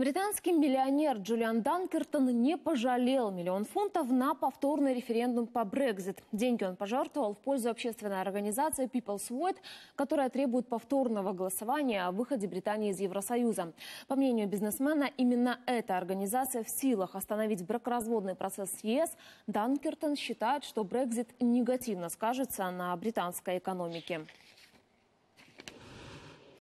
Британский миллионер Джулиан Данкертон не пожалел миллион фунтов на повторный референдум по Брекзит. Деньги он пожертвовал в пользу общественной организации People's Void, которая требует повторного голосования о выходе Британии из Евросоюза. По мнению бизнесмена, именно эта организация в силах остановить бракоразводный процесс с ЕС. Данкертон считает, что Брекзит негативно скажется на британской экономике.